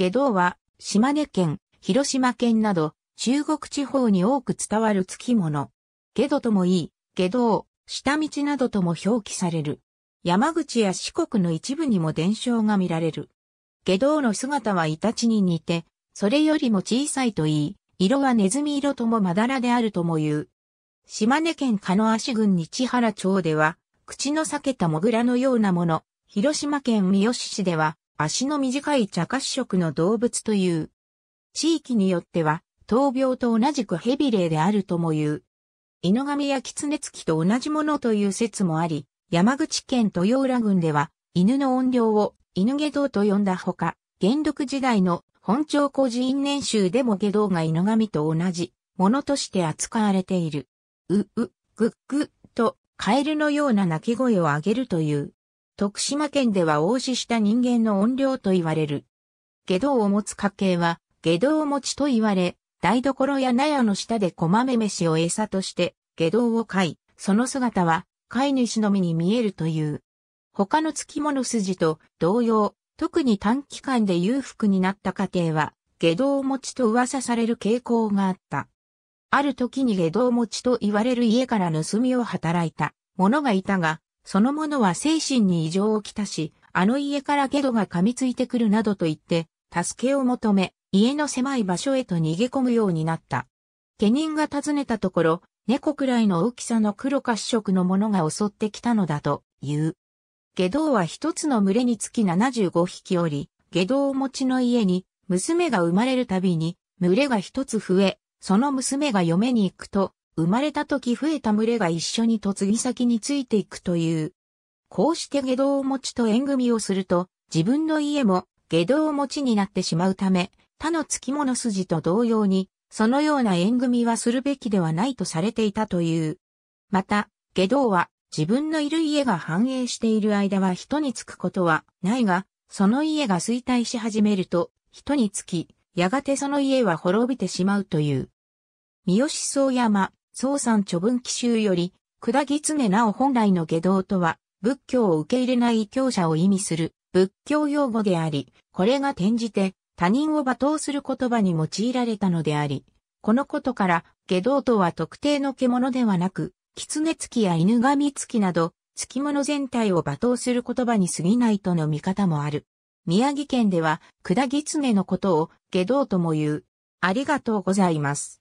下道は、島根県、広島県など、中国地方に多く伝わる付き物。下道ともいい、下道、下道などとも表記される。山口や四国の一部にも伝承が見られる。下道の姿はイタチに似て、それよりも小さいといい、色はネズミ色ともまだらであるとも言う。島根県鹿野足郡日原町では、口の裂けたモグラのようなもの、広島県三好市では、足の短い茶褐色の動物という。地域によっては、闘病と同じくヘビレであるとも言う。犬神や狐付きと同じものという説もあり、山口県豊浦郡では、犬の音量を犬下道と呼んだほか、元禄時代の本朝古寺院年集でも下道が犬神と同じものとして扱われている。う、う、ぐ、ぐ、と、カエルのような鳴き声を上げるという。徳島県では王子した人間の怨霊と言われる。下道を持つ家系は、下道持ちと言われ、台所や納屋の下で小豆飯を餌として、下道を飼い、その姿は、飼い主のみに見えるという。他の月き物筋と同様、特に短期間で裕福になった家庭は、下道持ちと噂される傾向があった。ある時に下道持ちと言われる家から盗みを働いた者がいたが、そのものは精神に異常をきたし、あの家からゲドが噛みついてくるなどと言って、助けを求め、家の狭い場所へと逃げ込むようになった。家人が尋ねたところ、猫くらいの大きさの黒褐色のものが襲ってきたのだという。下道は一つの群れにつき75匹おり、下道を持ちの家に娘が生まれるたびに、群れが一つ増え、その娘が嫁に行くと、生まれた時増えた群れが一緒に嫁ぎ先についていくという。こうして下道を持ちと縁組をすると、自分の家も下道を持ちになってしまうため、他の付き物筋と同様に、そのような縁組はするべきではないとされていたという。また、下道は自分のいる家が繁栄している間は人につくことはないが、その家が衰退し始めると、人につき、やがてその家は滅びてしまうという。三好総山、宗山著文奇集より、下ぎつねなお本来の下道とは、仏教を受け入れない教者を意味する仏教用語であり、これが転じて他人を罵倒する言葉に用いられたのであり、このことから、下道とは特定の獣ではなく、狐つきや犬神つきなど、つきもの全体を罵倒する言葉に過ぎないとの見方もある。宮城県では、下ぎつのことを下道とも言う。ありがとうございます。